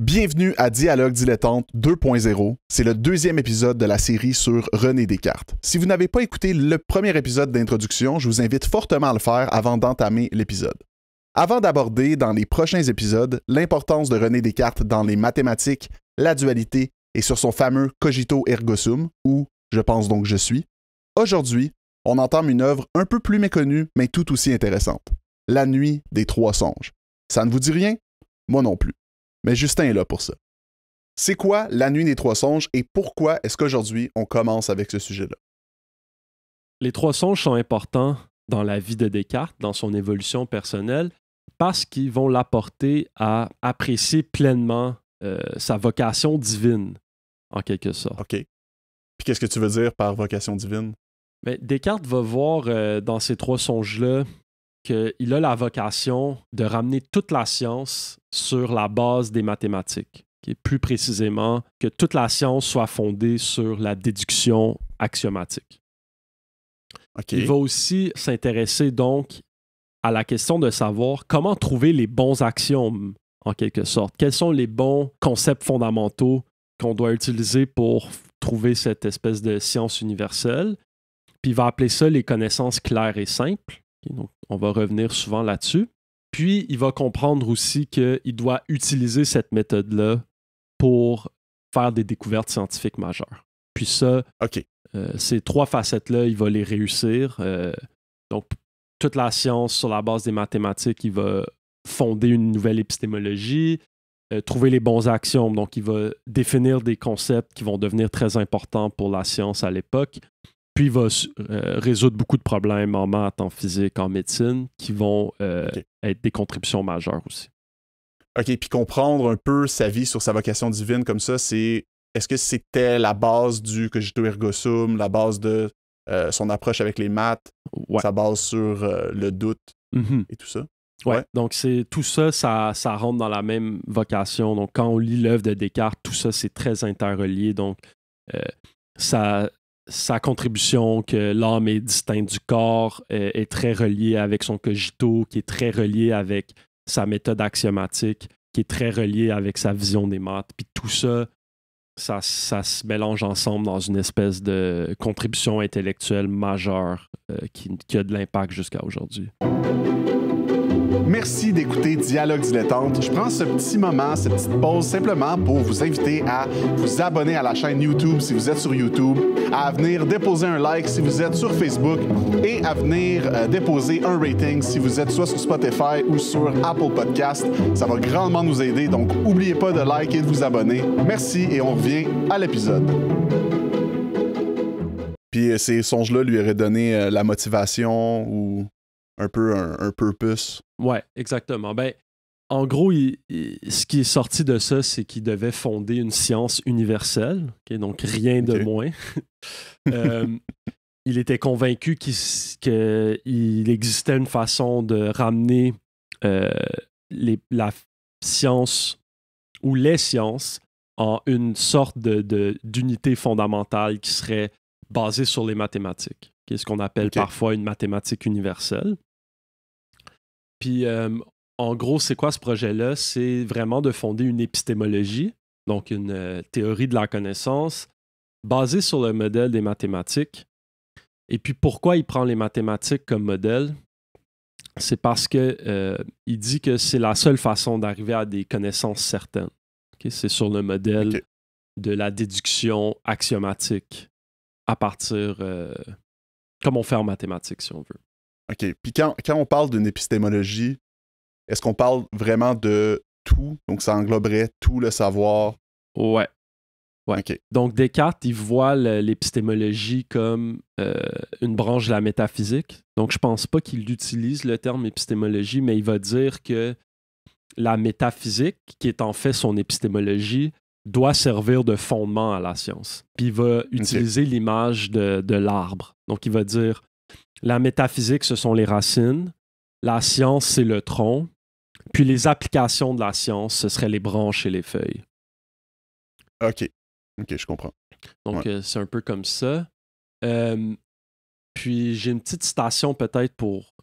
Bienvenue à Dialogue Dilettante 2.0. C'est le deuxième épisode de la série sur René Descartes. Si vous n'avez pas écouté le premier épisode d'introduction, je vous invite fortement à le faire avant d'entamer l'épisode. Avant d'aborder dans les prochains épisodes l'importance de René Descartes dans les mathématiques, la dualité et sur son fameux cogito ergo sum, ou je pense donc je suis, aujourd'hui, on entame une œuvre un peu plus méconnue mais tout aussi intéressante La nuit des trois songes. Ça ne vous dit rien Moi non plus mais Justin est là pour ça. C'est quoi la nuit des trois songes et pourquoi est-ce qu'aujourd'hui on commence avec ce sujet-là? Les trois songes sont importants dans la vie de Descartes, dans son évolution personnelle, parce qu'ils vont l'apporter à apprécier pleinement euh, sa vocation divine, en quelque sorte. OK. Puis qu'est-ce que tu veux dire par vocation divine? Mais ben, Descartes va voir euh, dans ces trois songes-là qu'il a la vocation de ramener toute la science sur la base des mathématiques, qui est plus précisément que toute la science soit fondée sur la déduction axiomatique. Il va aussi s'intéresser donc à la question de savoir comment trouver les bons axiomes, en quelque sorte. Quels sont les bons concepts fondamentaux qu'on doit utiliser pour trouver cette espèce de science universelle. Puis il va appeler ça les connaissances claires et simples donc on va revenir souvent là-dessus. Puis, il va comprendre aussi qu'il doit utiliser cette méthode-là pour faire des découvertes scientifiques majeures. Puis ça, euh, ces trois facettes-là, il va les réussir. Euh, donc, toute la science sur la base des mathématiques, il va fonder une nouvelle épistémologie, euh, trouver les bons axiomes. Donc, il va définir des concepts qui vont devenir très importants pour la science à l'époque puis il va euh, résoudre beaucoup de problèmes en maths, en physique, en médecine, qui vont euh, être des contributions majeures aussi. OK, puis comprendre un peu sa vie sur sa vocation divine comme ça, c'est est-ce que c'était la base du cogito ergo sum, la base de euh, son approche avec les maths, sa base sur le doute mm-hmm. et tout ça? Ouais. Donc, c'est tout ça, ça, rentre dans la même vocation. Donc, quand on lit l'œuvre de Descartes, tout ça, c'est très interrelié. Donc, ça, sa contribution que l'âme est distincte du corps euh, est, très reliée avec son cogito, qui est très relié avec sa méthode axiomatique, qui est très reliée avec sa vision des maths. Puis tout ça, ça, ça se mélange ensemble dans une espèce de contribution intellectuelle majeure euh, qui, qui, a de l'impact jusqu'à aujourd'hui. Merci d'écouter Dialogue Dilettante. Je prends ce petit moment, cette petite pause, simplement pour vous inviter à vous abonner à la chaîne YouTube si vous êtes sur YouTube, à venir déposer un like si vous êtes sur Facebook et à venir euh, déposer un rating si vous êtes soit sur Spotify ou sur Apple Podcast. Ça va grandement nous aider, donc n'oubliez pas de liker et de vous abonner. Merci et on revient à l'épisode. Puis euh, ces songes-là lui auraient donné euh, la motivation ou un peu un, purpose. Ouais, exactement. Ben, en gros, ce qui est sorti de ça, c'est qu'il devait fonder une science universelle, donc rien de moins. Euh, il était convaincu qu'il existait une façon de ramener euh, la science ou les sciences en une sorte d'unité de, d'unité fondamentale qui serait basée sur les mathématiques qui ce qu'on appelle parfois une mathématique universelle. Puis, euh, en gros, c'est quoi ce projet-là? C'est vraiment de fonder une épistémologie, donc une euh, théorie de la connaissance basée sur le modèle des mathématiques. Et puis, pourquoi il prend les mathématiques comme modèle? C'est parce qu'il euh, dit que c'est la seule façon d'arriver à des connaissances certaines. C'est sur le modèle de la déduction axiomatique à partir comme on fait en mathématiques, si on veut. OK. Puis quand, on parle d'une épistémologie, est-ce qu'on parle vraiment de tout? Donc ça engloberait tout le savoir? Ouais. ouais. Donc Descartes, il voit l'épistémologie comme euh, une branche de la métaphysique. Donc je pense pas qu'il utilise le terme épistémologie, mais il va dire que la métaphysique, qui est en fait son épistémologie, doit servir de fondement à la science. Puis il va utiliser l'image de, l'arbre. Donc il va dire la métaphysique, ce sont les racines, la science, c'est le tronc, puis les applications de la science, ce seraient les branches et les feuilles. OK. OK, je comprends. Donc, euh, c'est un peu comme ça. Euh, puis, j'ai une petite citation peut-être pour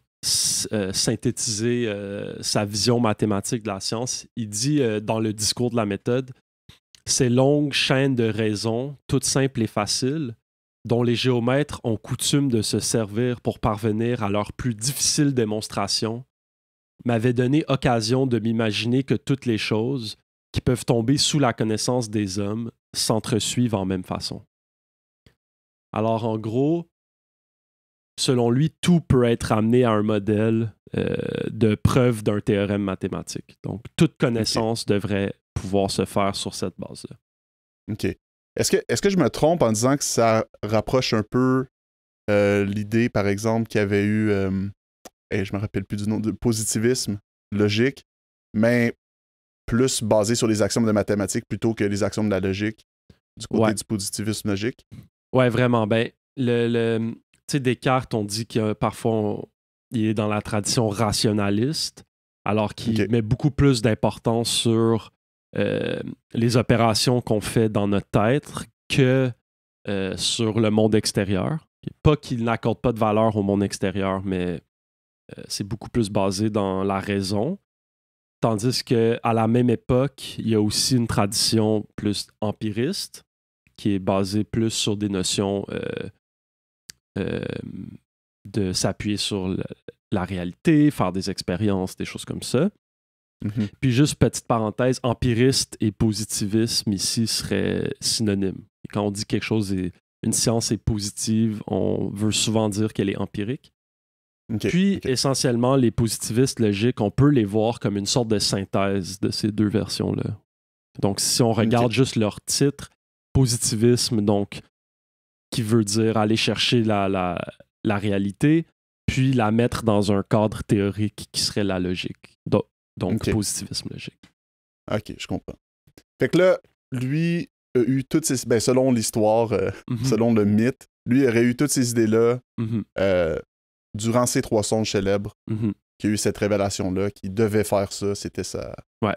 euh, synthétiser sa vision mathématique de la science. Il dit dans le discours de la méthode ces longues chaînes de raisons, toutes simples et faciles, dont les géomètres ont coutume de se servir pour parvenir à leurs plus difficiles démonstrations, m'avaient donné occasion de m'imaginer que toutes les choses, qui peuvent tomber sous la connaissance des hommes, s'entresuivent en même façon. Alors en gros, selon lui, tout peut être amené à un modèle euh, de preuve d'un théorème mathématique. Donc toute connaissance devrait pouvoir se faire sur cette base-là. OK. Est-ce que, est que je me trompe en disant que ça rapproche un peu euh, l'idée, par exemple, qu'il y avait eu, et euh, je me rappelle plus du nom, de positivisme logique, mais plus basé sur les axiomes de mathématiques plutôt que les axiomes de la logique, du côté du positivisme logique? Ouais, vraiment. Ben, le, tu sais, Descartes, on dit que parfois il est dans la tradition rationaliste, alors qu'il met beaucoup plus d'importance sur euh, les opérations qu'on fait dans notre tête que euh, sur le monde extérieur. Pas qu'il n'accorde pas de valeur au monde extérieur, mais euh, c'est beaucoup plus basé dans la raison. Tandis que à la même époque, il y a aussi une tradition plus empiriste qui est basée plus sur des notions de s'appuyer sur la réalité, faire des expériences, des choses comme ça. Mhm. Puis juste petite parenthèse, empiriste et positivisme ici seraient synonymes. Quand on dit quelque chose est une science est positive, on veut souvent dire qu'elle est empirique. Puis essentiellement, les positivistes logiques, on peut les voir comme une sorte de synthèse de ces deux versions-là. Donc si on regarde juste leur titre, positivisme, donc qui veut dire aller chercher la réalité, puis la mettre dans un cadre théorique qui serait la logique. Donc, positivisme logique. OK, je comprends. Fait que là, lui a eu toutes ces... Ben, selon l'histoire, euh, mhm. selon le mythe, lui aurait eu toutes ces idées-là mhm. euh, durant ces trois songes célèbres, mhm. qui a eu cette révélation-là, qui devait faire ça, c'était sa... Ouais.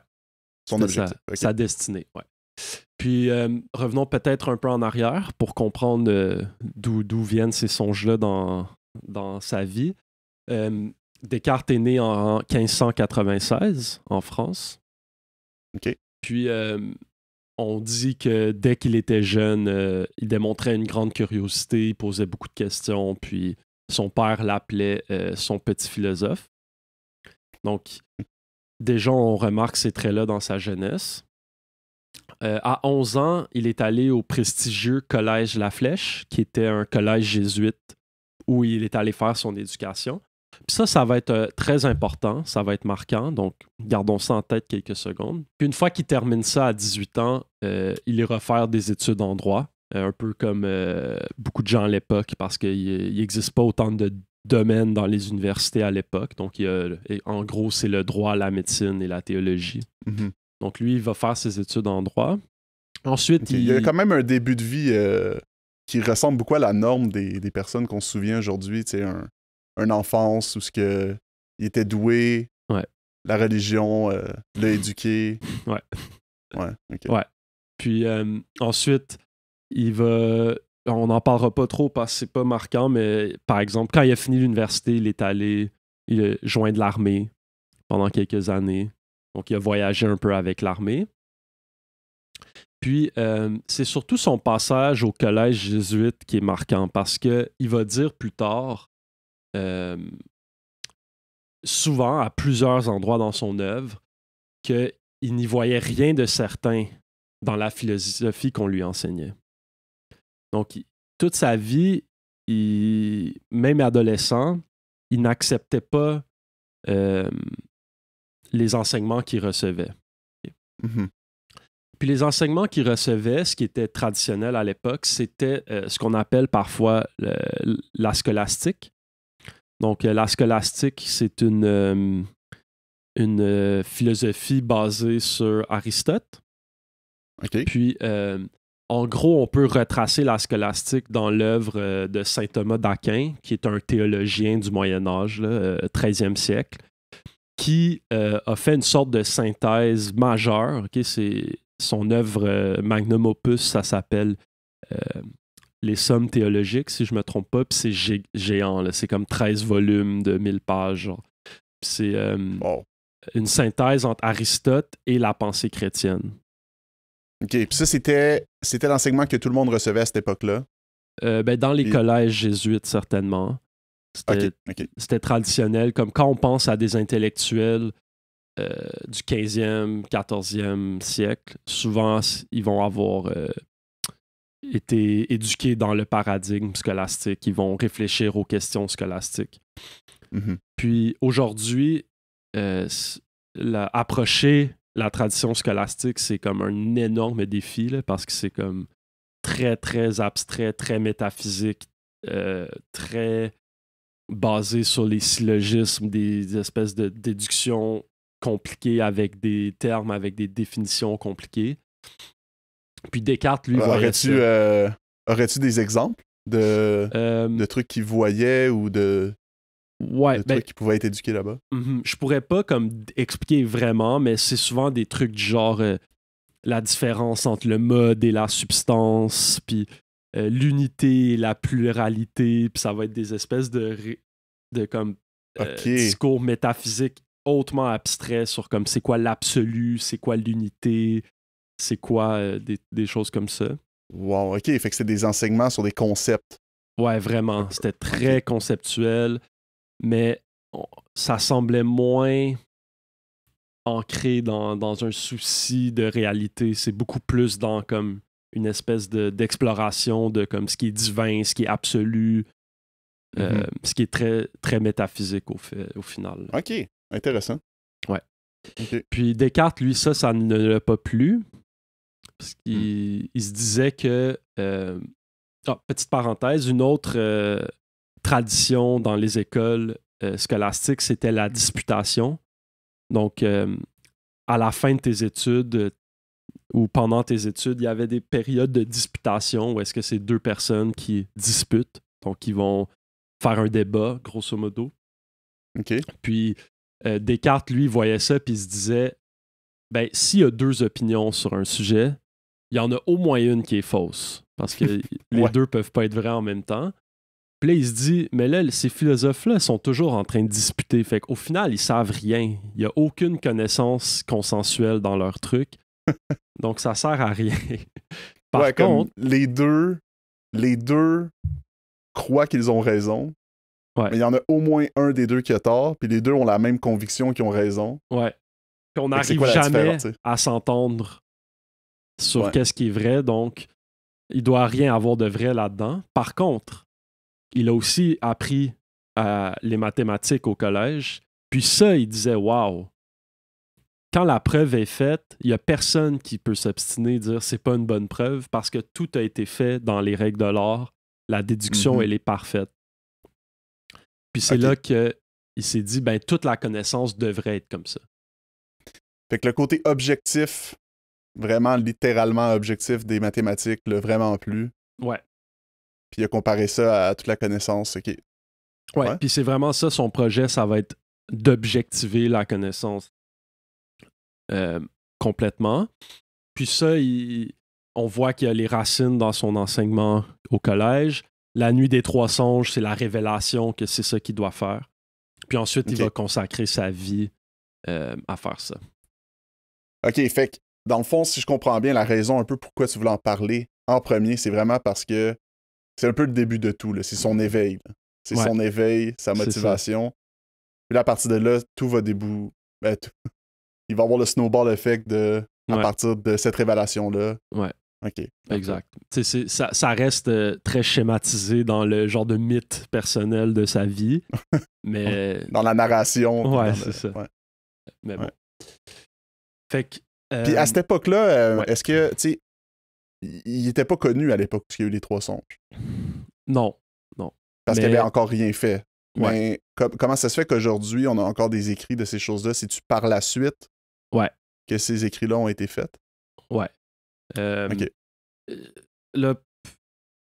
Son objectif. Sa, destinée, ouais. Puis euh, revenons peut-être un peu en arrière pour comprendre d'où viennent ces songes-là dans, dans sa vie. Descartes est né en 1596 en France. Puis euh, on dit que dès qu'il était jeune, euh, il démontrait une grande curiosité, il posait beaucoup de questions, puis son père l'appelait euh, son petit philosophe. Donc, déjà, on remarque ces traits-là dans sa jeunesse. à 11 ans, il est allé au prestigieux Collège La Flèche, qui était un collège jésuite où il est allé faire son éducation. Puis ça, ça va être euh, très important, ça va être marquant, donc gardons ça en tête quelques secondes. Puis une fois qu'il termine ça à 18 ans, euh, il ira faire des études en droit, euh, un peu comme beaucoup de gens à l'époque, parce qu'il n'existe pas autant de domaines dans les universités à l'époque. Donc, en gros, c'est le droit, la médecine et la théologie. Mm-hmm. Donc, lui, il va faire ses études en droit. Ensuite, il... il... y a quand même un début de vie qui ressemble beaucoup à la norme des, personnes qu'on se souvient aujourd'hui. Un, un enfance où ce que il était doué. La religion euh, l'a éduqué. Ouais. Ouais. Puis euh, ensuite, il va. On n'en parlera pas trop parce que c'est pas marquant, mais par exemple, quand il a fini l'université, il est allé. Il a joint de l'armée pendant quelques années. Donc, il a voyagé un peu avec l'armée. Puis, euh, c'est surtout son passage au collège jésuite qui est marquant parce qu'il va dire plus tard euh, souvent à plusieurs endroits dans son œuvre qu'il n'y voyait rien de certain dans la philosophie qu'on lui enseignait. Donc, toute sa vie, même adolescent, il n'acceptait pas euh, les enseignements qu'il recevait. Mm-hmm. Puis les enseignements qu'il recevait, ce qui était traditionnel à l'époque, c'était euh, ce qu'on appelle parfois la scolastique, donc, euh, la scolastique, c'est une, euh, une euh, philosophie basée sur Aristote. Puis, en gros, on peut retracer la scolastique dans l'œuvre de saint Thomas d'Aquin, qui est un théologien du Moyen Âge, le 13e siècle, qui a fait une sorte de synthèse majeure. C'est son œuvre magnum opus, ça s'appelle les sommes théologiques, si je me trompe pas, puis c'est géant. C'est comme 13 volumes de 1000 pages. C'est euh, une synthèse entre Aristote et la pensée chrétienne. OK. Puis ça, c'était, l'enseignement que tout le monde recevait à cette époque-là? Euh, ben, dans les collèges jésuites, certainement. C'était, traditionnel. Comme quand on pense à des intellectuels euh, du 15e, 14e siècle, souvent, ils vont avoir été éduqués dans le paradigme scolastique. Ils vont réfléchir aux questions scolastiques. Mhm. Puis aujourd'hui, euh, approcher la tradition scolastique, c'est comme un énorme défi parce que c'est comme très, très abstrait, très métaphysique, euh, très basé sur les syllogismes, des espèces de déductions compliquées avec des termes, avec des définitions compliquées. Puis Descartes, lui, euh, voyait aurais-tu, euh, aurais-tu des exemples euh, de, trucs qu'il voyait ou de, ben trucs qui pouvaient être éduqués là-bas? Mm-hmm. Je pourrais pas comme expliquer vraiment, mais c'est souvent des trucs du genre la différence entre le mode et la substance, puis l'unité et la pluralité, puis ça va être des espèces de, comme discours métaphysiques hautement abstrait sur comme c'est quoi l'absolu, c'est quoi l'unité, c'est quoi euh, des, choses comme ça. Wow, ok, fait que c'est des enseignements sur des concepts. Ouais, vraiment. C'était très conceptuel, mais ça semblait moins ancré dans, un souci de réalité. C'est beaucoup plus dans comme une espèce d'exploration de, comme ce qui est divin, ce qui est absolu, euh, mhm. ce qui est très, très métaphysique au, final. OK, intéressant. Ouais. Puis Descartes, lui, ça, ça ne l'a pas plu. Parce hmm. qu'il se disait que. Euh, ah, petite parenthèse, une autre euh, tradition dans les écoles euh, scolastiques, c'était la disputation. Donc, à la fin de tes études, ou pendant tes études, il y avait des périodes de disputation où est-ce que c'est deux personnes qui disputent, donc qui vont faire un débat, grosso modo. Puis Descartes, lui, voyait ça, puis il se disait ben, s'il y a deux opinions sur un sujet, il y en a au moins une qui est fausse. Parce que les deux peuvent pas être vrais en même temps. Puis là, il se dit, mais là, ces philosophes-là sont toujours en train de disputer. Fait qu'au final, ils savent rien. Il n'y a aucune connaissance consensuelle dans leur truc. Donc, ça sert à rien. Par contre. Les deux, les deux croient qu'ils ont raison. Mais il y en a au moins un des deux qui a tort, puis les deux ont la même conviction qu'ils ont raison. Ouais on n'arrive jamais à s'entendre sur qu'est-ce qui est vrai. Donc, il doit rien avoir de vrai là-dedans. Par contre, il a aussi appris euh, les mathématiques au collège. Puis ça, il disait Waouh, quand la preuve est faite, il n'y a personne qui peut s'obstiner et dire c'est pas une bonne preuve parce que tout a été fait dans les règles de l'art. La déduction, mm-hmm. elle est parfaite. Puis c'est là qu'il s'est dit ben toute la connaissance devrait être comme ça. Fait que le côté objectif, vraiment littéralement objectif des mathématiques, le vraiment plus. Ouais. Puis il a comparé ça à toute la connaissance. OK. Ouais, puis c'est vraiment ça, son projet, ça va être d'objectiver la connaissance euh, complètement. Puis ça, on voit qu'il y a les racines dans son enseignement au collège. La nuit des trois songes, c'est la révélation que c'est ça qu'il doit faire. Puis ensuite, il va consacrer sa vie euh, à faire ça. OK, fait dans le fond, si je comprends bien la raison un peu pourquoi tu voulais en parler en premier, c'est vraiment parce que c'est un peu le début de tout. C'est son éveil. C'est son éveil, sa motivation. Puis là, à partir de là, tout va débou. Ben, Il va avoir le snowball effect de... à partir de cette révélation-là. Ouais. OK. Exact. Ça, reste euh, très schématisé dans le genre de mythe personnel de sa vie. mais... Dans la narration. Ouais, c'est ça. Mais bon. Puis à euh, cette époque-là, euh, est-ce que, tu sais, il n'était pas connu à l'époque où qu'il y a eu les trois songes? Non, non. Parce qu'il qu'il avait encore rien fait. Mais comment ça se fait qu'aujourd'hui, on a encore des écrits de ces choses-là? Si tu par la suite ouais. que ces écrits-là ont été faits? Ouais. Euh, OK. Là,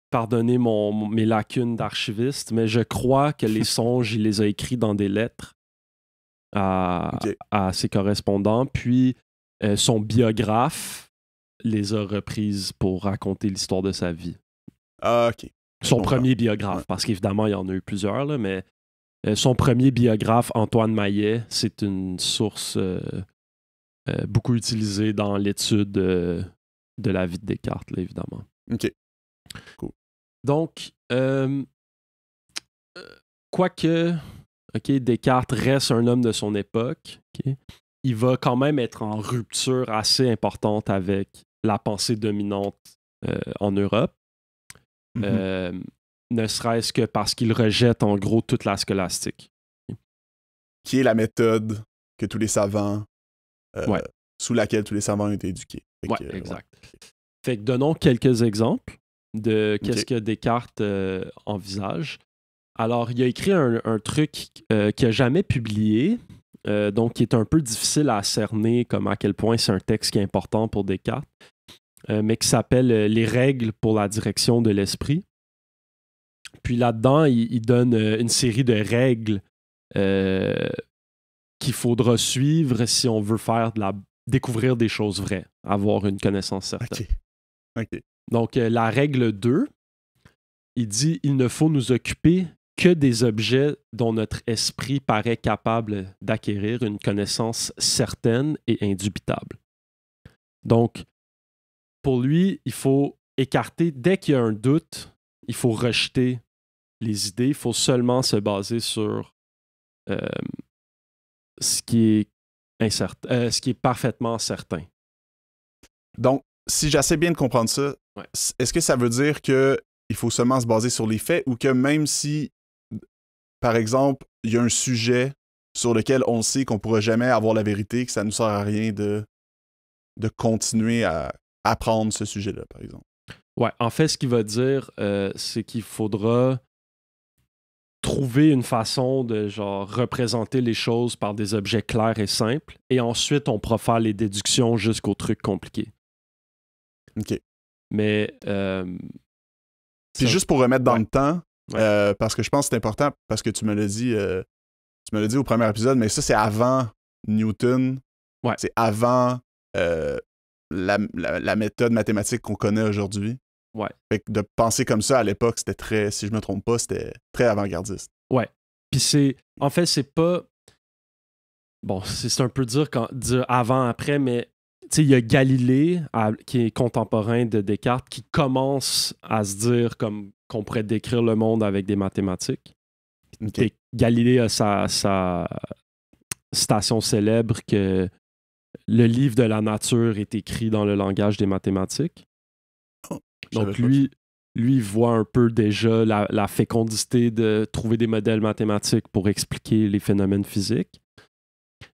pardonnez mes lacunes d'archiviste, mais je crois que les songes, il les a écrits dans des lettres à, à ses correspondants. Puis, euh, son biographe les a reprises pour raconter l'histoire de sa vie. Ah, ok. Son premier biographe, parce qu'évidemment, il y en a eu plusieurs, là, mais euh, son premier biographe, Antoine Maillet, c'est une source euh, beaucoup utilisée dans l'étude de la vie de Descartes, évidemment. Ok. Cool. Donc, quoique. ok, Descartes reste un homme de son époque. OK il va quand même être en rupture assez importante avec la pensée dominante euh, en Europe. Mm-hmm. Euh, ne serait-ce que parce qu'il rejette en gros toute la scolastique. Qui est la méthode que tous les savants, euh, sous laquelle tous les savants ont été éduqués. ouais, exact. Fait que donnons quelques exemples de qu'est-ce que Descartes envisage. Alors, il a écrit un, un truc qu'il n'a jamais publié, euh, donc qui est un peu difficile à cerner comme à quel point c'est un texte qui est important pour Descartes, euh, mais qui s'appelle euh, Les règles pour la direction de l'esprit. Puis là-dedans, il, donne une série de règles qu'il faudra suivre si on veut faire découvrir des choses vraies, avoir une connaissance certaine. Donc la règle 2, il dit il ne faut nous occuper que des objets dont notre esprit paraît capable d'acquérir une connaissance certaine et indubitable. Donc, pour lui, il faut écarter, dès qu'il y a un doute, il faut rejeter les idées, il faut seulement se baser sur euh, ce, qui est euh, ce qui est parfaitement certain. Donc, si j'essaie bien de comprendre ça, est-ce que ça veut dire que il faut seulement se baser sur les faits ou que même si par exemple, il y a un sujet sur lequel on sait qu'on ne pourra jamais avoir la vérité, que ça ne nous sert à rien de, continuer à apprendre ce sujet-là, par exemple. Ouais, en fait, ce qu'il va dire, euh, c'est qu'il faudra trouver une façon de genre représenter les choses par des objets clairs et simples, et ensuite on pourra faire les déductions jusqu'aux trucs compliqués. OK. Mais. c'est euh, juste pour remettre dans le temps, euh, parce que je pense que c'est important, parce que tu me l'as dit, euh, tu me au premier épisode, mais ça, c'est avant Newton. Ouais. C'est avant euh, la, méthode mathématique qu'on connaît aujourd'hui. Ouais. Fait que de penser comme ça à l'époque, c'était très, si je me trompe pas, c'était très avant-gardiste. Ouais. Puis c'est, en fait, c'est pas. Bon, c'est un peu dur quand, dire avant-après, mais il y a Galilée, qui est contemporain de Descartes, qui commence à se dire comme qu'on pourrait décrire le monde avec des mathématiques. Galilée a sa, sa, citation célèbre que le livre de la nature est écrit dans le langage des mathématiques. Oh, Donc lui, lui voit un peu déjà la, fécondité de trouver des modèles mathématiques pour expliquer les phénomènes physiques.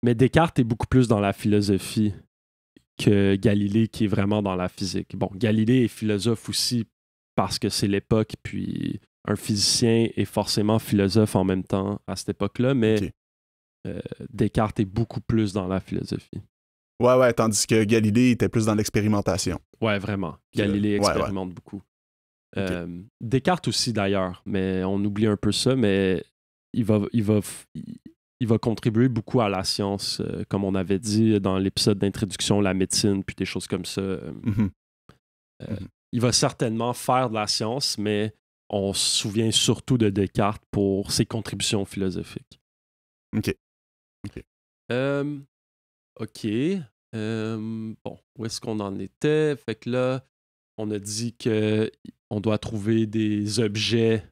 Mais Descartes est beaucoup plus dans la philosophie que Galilée qui est vraiment dans la physique. Bon, Galilée est philosophe aussi parce que c'est l'époque, puis un physicien est forcément philosophe en même temps à cette époque-là, mais euh, Descartes est beaucoup plus dans la philosophie. Ouais, ouais, tandis que Galilée était plus dans l'expérimentation. Ouais, vraiment. Galilée expérimente beaucoup. Euh, Descartes aussi d'ailleurs, mais on oublie un peu ça, mais il va, il va, il va contribuer beaucoup à la science, euh, comme on avait dit dans l'épisode d'introduction, la médecine, puis des choses comme ça. Mm-hmm. Euh, mm-hmm. Il va certainement faire de la science, mais on se souvient surtout de Descartes pour ses contributions philosophiques. OK. OK. Euh, bon, où est-ce qu'on en était? Fait que là, on a dit qu'on doit trouver des objets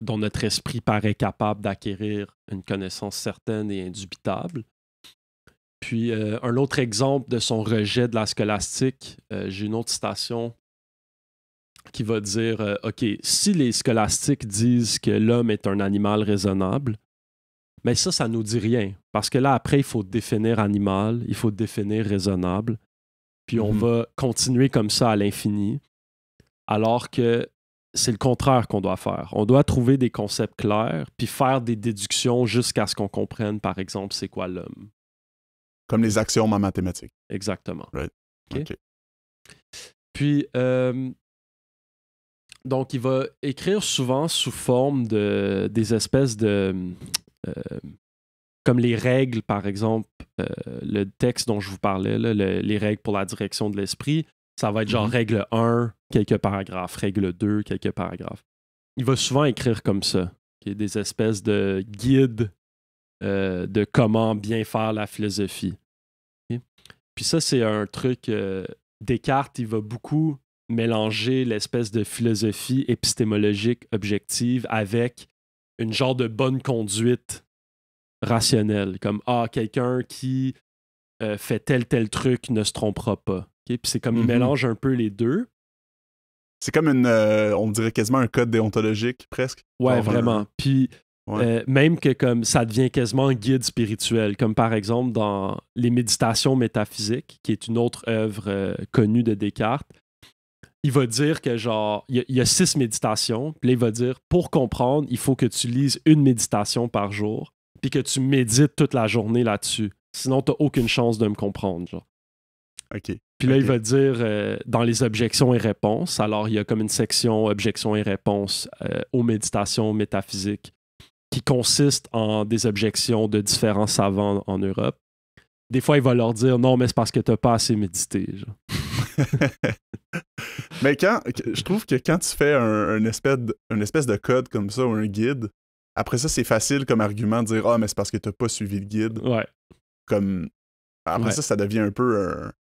dont notre esprit paraît capable d'acquérir une connaissance certaine et indubitable. Puis euh, un autre exemple de son rejet de la scolastique, euh, j'ai une autre citation qui va dire euh, OK, si les scolastiques disent que l'homme est un animal raisonnable, mais ça, ça nous dit rien. Parce que là, après, il faut définir animal, il faut définir raisonnable. Puis on mm-hmm. va continuer comme ça à l'infini. Alors que c'est le contraire qu'on doit faire. On doit trouver des concepts clairs, puis faire des déductions jusqu'à ce qu'on comprenne, par exemple, c'est quoi l'homme. Comme les axiomes en mathématiques. Exactement. Right. Puis, euh, donc, il va écrire souvent sous forme de, des espèces de... Euh, comme les règles, par exemple, euh, le texte dont je vous parlais, les règles pour la direction de l'esprit, ça va être genre mhm. règle 1, quelques paragraphes, règle 2, quelques paragraphes. Il va souvent écrire comme ça, des espèces de guides euh, de comment bien faire la philosophie. Puis ça, c'est un truc. Euh, Descartes, il va beaucoup mélanger l'espèce de philosophie épistémologique objective avec une genre de bonne conduite rationnelle, comme ah, quelqu'un qui euh, fait tel tel truc ne se trompera pas. Puis c'est comme il mm-hmm. mélange un peu les deux. C'est comme une, euh, on dirait quasiment un code déontologique presque. Ouais, euh, vraiment. Puis euh, même que comme ça devient quasiment un guide spirituel, comme par exemple dans les méditations métaphysiques, qui est une autre œuvre connue de Descartes. Il va dire que genre, il y, a six méditations, puis il va dire pour comprendre, il faut que tu lises une méditation par jour, puis que tu médites toute la journée là-dessus. Sinon, tu n'as aucune chance de me comprendre. Genre. OK. Puis là, il va dire euh, dans les objections et réponses. Alors, il y a comme une section objections et réponses euh, aux méditations métaphysiques qui consiste en des objections de différents savants en Europe. Des fois, il va leur dire non, mais c'est parce que t'as pas assez médité. mais quand, je trouve que quand tu fais un, espèce de, espèce de code comme ça ou un guide, après ça, c'est facile comme argument de dire ah, mais c'est parce que tu pas suivi le guide. Ouais. Comme, après ça, ça devient un peu un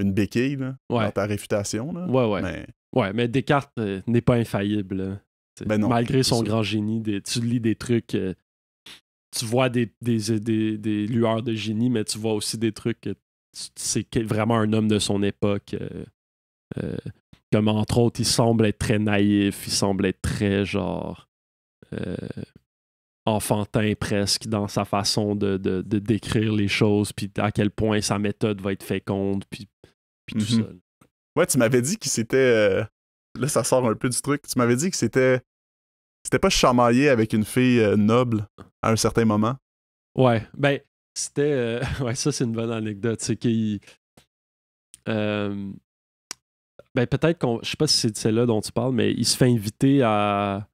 une béquille dans ta réfutation. Là. Ouais, ouais. Mais... Ouais, mais Descartes euh, n'est pas infaillible. Ben malgré son grand génie, tu lis des trucs, euh, tu vois euh, des, des, lueurs de génie, mais tu vois aussi des trucs c'est vraiment un homme de son époque. comme entre autres, il semble être très naïf, il semble être très genre enfantin presque dans sa façon de, décrire les choses, puis à quel point sa méthode va être féconde, puis, tout mhm. ça. Ouais, tu m'avais dit que c'était... Euh, là, ça sort un peu du truc. Tu m'avais dit que c'était. C'était pas chamaillé avec une fille euh, noble à un certain moment. Ouais, ben, c'était. Euh, ouais, ça, c'est une bonne anecdote. C'est qu'il. Ben, peut-être qu'on. Je sais pas si c'est celle-là dont tu parles, mais il se fait inviter à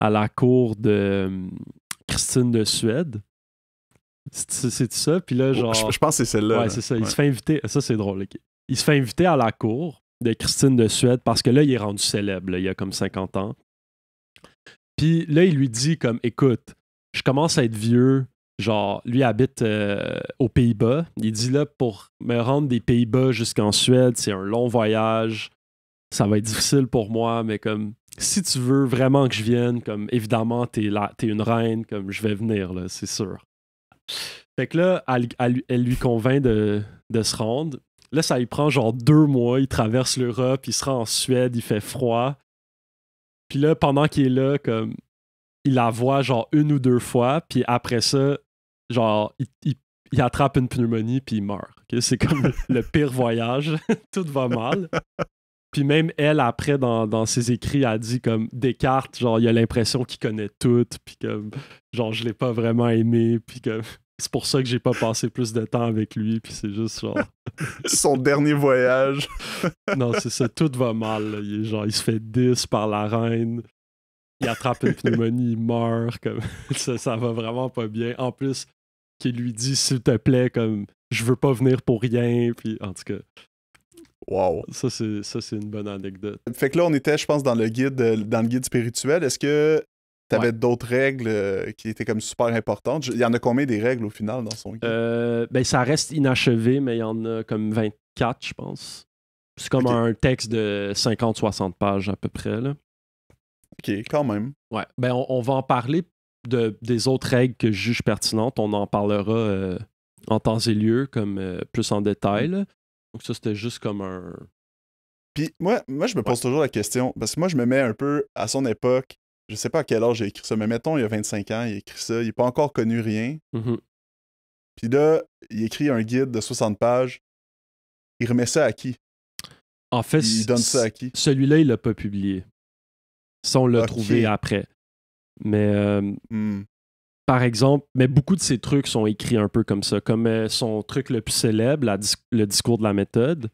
à la cour de, Christine de Suède. C'est ça, puis là, oh, genre. je, pense que c'est celle-là. Ouais, c'est ça. Il se fait inviter. Ça, c'est drôle. Il se fait inviter à la cour de Christine de Suède parce que là, il est rendu célèbre, il y a comme 50 ans. Puis là, il lui dit comme écoute, je commence à être vieux. Genre, lui habite euh, aux Pays-Bas. Il dit là, pour me rendre des Pays-Bas jusqu'en Suède, c'est un long voyage. Ça va être difficile pour moi, mais comme si tu veux vraiment que je vienne, comme évidemment, t'es là, une reine, comme je vais venir, c'est sûr. Fait que là, elle, lui convainc de, se rendre. Là, ça lui prend genre deux mois. Il traverse l'Europe, il se rend en Suède, il fait froid. Puis là, pendant qu'il est là, comme il la voit genre une ou deux fois, puis après ça, genre, il, attrape une pneumonie, puis il meurt. C'est comme le pire voyage. Tout va mal. Puis même elle, après, dans, ses écrits, a dit comme Descartes, genre, il a l'impression qu'il connaît tout, puis comme, genre, je l'ai pas vraiment aimé, puis comme, c'est pour ça que j'ai pas passé plus de temps avec lui, puis c'est juste genre. Son dernier voyage. non, c'est ça, tout va mal, là. Il, genre, il se fait 10 par la reine, il attrape une pneumonie, il meurt, comme, ça, ça va vraiment pas bien. En plus, qu'il lui dit, s'il te plaît, comme, je veux pas venir pour rien, puis en tout cas. Wow. Ça, c'est, une bonne anecdote. Fait que là, on était, je pense, dans le guide, euh, dans le guide spirituel. Est-ce que tu avais d'autres règles euh, qui étaient comme super importantes? Il y en a combien des règles au final dans son guide? Euh, ben, ça reste inachevé, mais il y en a comme 24, je pense. C'est comme un texte de 50-60 pages à peu près. OK, quand même. Ouais. Ben, on, va en parler des autres règles que je juge pertinentes. On en parlera en temps et lieu, comme plus en détail. Mm. Donc ça, c'était juste comme un... Puis moi, moi je me pose toujours la question, parce que moi, je me mets un peu à son époque, je sais pas à quel âge j'ai écrit ça, mais mettons, il y a 25 ans, il a écrit ça, il n'a pas encore connu rien. Mm-hmm. Puis là, il écrit un guide de 60 pages, il remet ça à qui? En fait, il donne ça à qui? Celui-là, il l'a pas publié. Ça, on l'a trouvé après. Mais euh, hmm par exemple, mais beaucoup de ses trucs sont écrits un peu comme ça, comme euh, son truc le plus célèbre, le discours de la méthode.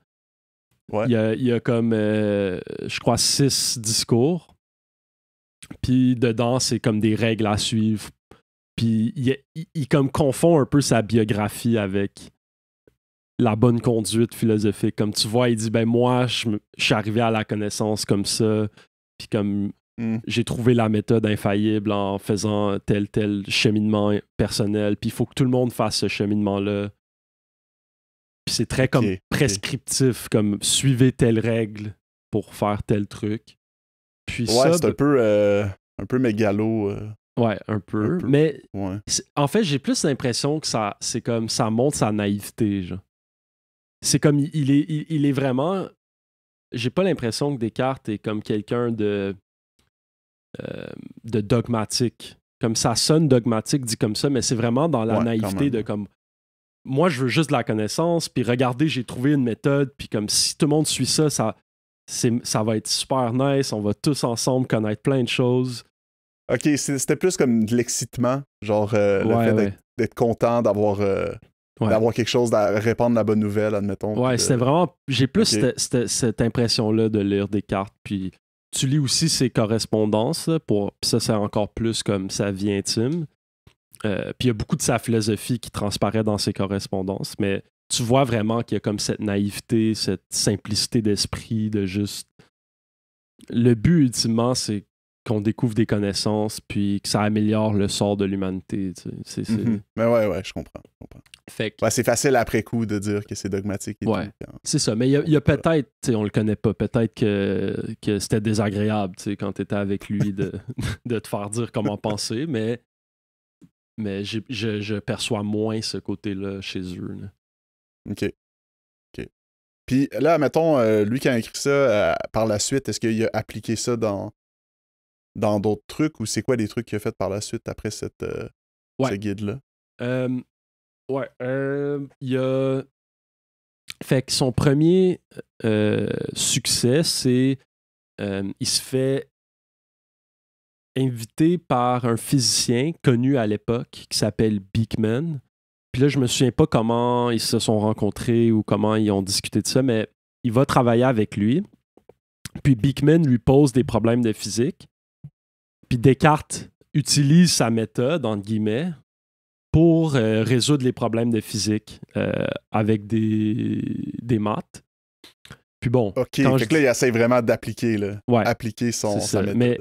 Il, y a, comme, euh, je crois, six discours. Puis dedans, c'est comme des règles à suivre. Puis il, comme confond un peu sa biographie avec la bonne conduite philosophique. Comme tu vois, il dit, ben moi, je suis arrivé à la connaissance comme ça. Puis comme Hmm. J'ai trouvé la méthode infaillible en faisant tel, tel cheminement personnel. Puis il faut que tout le monde fasse ce cheminement-là. Puis c'est très comme prescriptif, comme suivez telle règle pour faire tel truc. ouais, c'est un peu, un peu mégalo. Ouais, un peu. Mais en fait, j'ai plus l'impression que ça, c'est comme ça montre sa naïveté. C'est comme il, est, il, est vraiment. J'ai pas l'impression que Descartes est comme quelqu'un de euh, de dogmatique. Comme ça sonne dogmatique dit comme ça, mais c'est vraiment dans la naïveté de comme moi je veux juste de la connaissance, puis regardez, j'ai trouvé une méthode, puis comme si tout le monde suit ça, ça, ça va être super nice, on va tous ensemble connaître plein de choses. Ok, c'était plus comme de l'excitement, genre euh, le fait d'être content d'avoir euh, quelque chose, à répandre la bonne nouvelle, admettons. Ouais, c'était vraiment. J'ai plus cette, cette impression-là de lire des cartes, puis tu lis aussi ses correspondances, pour, ça, c'est encore plus comme sa vie intime. Euh, puis il y a beaucoup de sa philosophie qui transparaît dans ses correspondances, mais tu vois vraiment qu'il y a comme cette naïveté, cette simplicité d'esprit, de juste. Le but, ultimement, c'est qu'on découvre des connaissances, puis que ça améliore le sort de l'humanité. Mais mhm. ben ouais, ouais, je comprends. c'est facile après coup de dire que c'est dogmatique. ouais, hein. c'est ça. Mais il y a, peut-être, on le connaît pas, peut-être que, que c'était désagréable quand tu étais avec lui de, de te faire dire comment penser, mais, mais je, perçois moins ce côté-là chez eux. OK. Puis là, mettons, euh, lui qui a écrit ça euh, par la suite, est-ce qu'il a appliqué ça dans dans d'autres trucs ou c'est quoi des trucs qu'il a fait par la suite après cette, euh, ce guide-là? Euh, ouais. Il y a. Fait que son premier euh, succès, c'est. il se fait invité par un physicien connu à l'époque qui s'appelle Beekman. Puis là, je me souviens pas comment ils se sont rencontrés ou comment ils ont discuté de ça, mais il va travailler avec lui. Puis Beekman lui pose des problèmes de physique. Puis Descartes utilise sa méthode, entre guillemets, pour euh, résoudre les problèmes de physique euh, avec des, des maths. Puis bon. OK, quand là, il essaie vraiment d'appliquer, appliquer son, sa méthode. Mais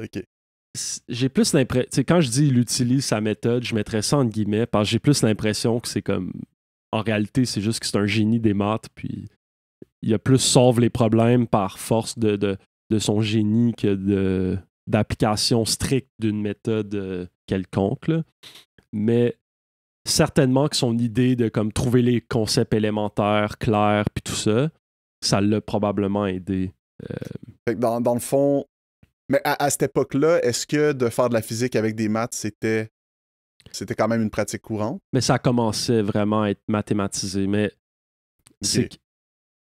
j'ai plus l'impression. Quand je dis il utilise sa méthode, je mettrais ça entre guillemets, parce que j'ai plus l'impression que c'est comme. En réalité, c'est juste que c'est un génie des maths, puis il a plus sauve les problèmes par force de, de son génie que de d'application stricte d'une méthode euh, quelconque. Mais certainement que son idée de comme trouver les concepts élémentaires, clairs, puis tout ça, ça l'a probablement aidé. Euh. dans, le fond, mais à, cette époque-là, est-ce que de faire de la physique avec des maths, c'était c'était quand même une pratique courante? Mais ça commençait vraiment à être mathématisé. Mais c'est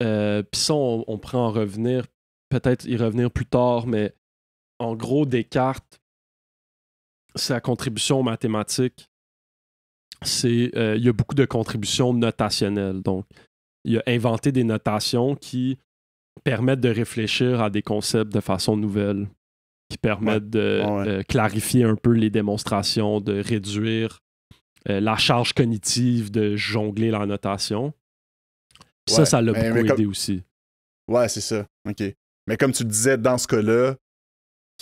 euh, puis ça, on, on prend en revenir, peut-être y revenir plus tard, mais en gros, Descartes, sa contribution mathématique, mathématiques, c'est euh, il y a beaucoup de contributions notationnelles. Donc, il a inventé des notations qui permettent de réfléchir à des concepts de façon nouvelle, qui permettent de euh, clarifier un peu les démonstrations, de réduire euh, la charge cognitive, de jongler la notation. Ça, ça l'a beaucoup aidé aussi. Ouais, c'est ça. OK. Mais comme tu disais, dans ce cas-là,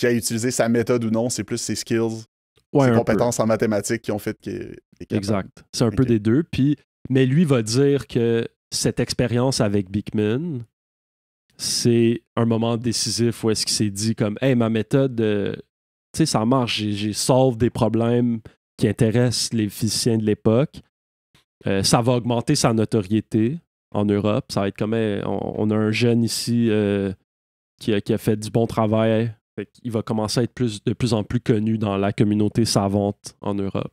qui a utilisé sa méthode ou non, c'est plus ses skills, ses compétences en mathématiques qui ont fait que... Exact. C'est un peu des deux. mais lui va dire que cette expérience avec Bickman, c'est un moment décisif où est-ce qu'il s'est dit comme Hey, ma méthode, euh, tu sais, ça marche, j'ai solve des problèmes qui intéressent les physiciens de l'époque. Euh, ça va augmenter sa notoriété en Europe. Ça va être comme on, a un jeune ici euh, qui, a, fait du bon travail il va commencer à être de plus en plus connu dans la communauté savante en Europe.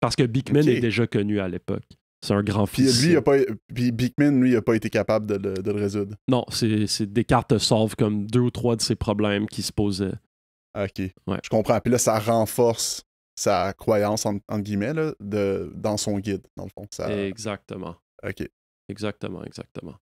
Parce que Bigman est déjà connu à l'époque. C'est un grand fils. Puis, lui, il pas, lui, il n'a pas été capable de le, résoudre. Non, c'est Descartes sauve comme deux ou trois de ses problèmes qui se posaient. Ah, ok. Je comprends. Puis là, ça renforce sa croyance, en, guillemets, dans son guide, dans le fond. Exactement. Ok. Exactement, exactement.